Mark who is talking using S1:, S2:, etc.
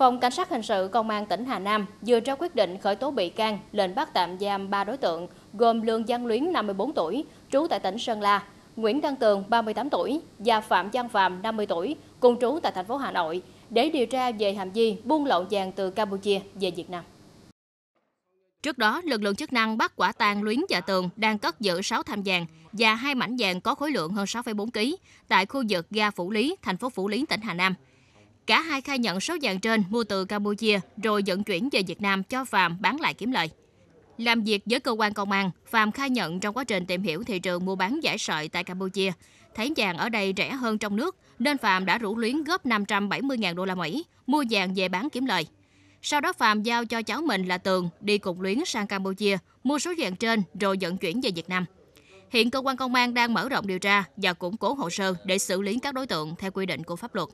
S1: Phòng Cảnh sát Hình sự Công an tỉnh Hà Nam vừa ra quyết định khởi tố bị can, lệnh bắt tạm giam 3 đối tượng gồm Lương Giang Luyến 54 tuổi, trú tại tỉnh Sơn La, Nguyễn Đăng Tường 38 tuổi và Phạm Giang Phạm 50 tuổi, cùng trú tại thành phố Hà Nội để điều tra về hành vi buôn lậu vàng từ Campuchia về Việt Nam. Trước đó, lực lượng chức năng bắt quả tang Luyến và Tường đang cất giữ 6 tham vàng và hai mảnh vàng có khối lượng hơn 6,4 kg tại khu vực ga Phủ Lý, thành phố Phủ Lý, tỉnh Hà Nam. Cả hai khai nhận số vàng trên mua từ Campuchia rồi vận chuyển về Việt Nam cho Phạm bán lại kiếm lời. Làm việc với cơ quan công an, Phạm khai nhận trong quá trình tìm hiểu thị trường mua bán giải sợi tại Campuchia, thấy vàng ở đây rẻ hơn trong nước nên Phạm đã rủ luyến góp 570.000 đô la Mỹ mua vàng về bán kiếm lời. Sau đó Phạm giao cho cháu mình là Tường đi cùng luyến sang Campuchia mua số vàng trên rồi vận chuyển về Việt Nam. Hiện cơ quan công an đang mở rộng điều tra và củng cố hồ sơ để xử lý các đối tượng theo quy định của pháp luật.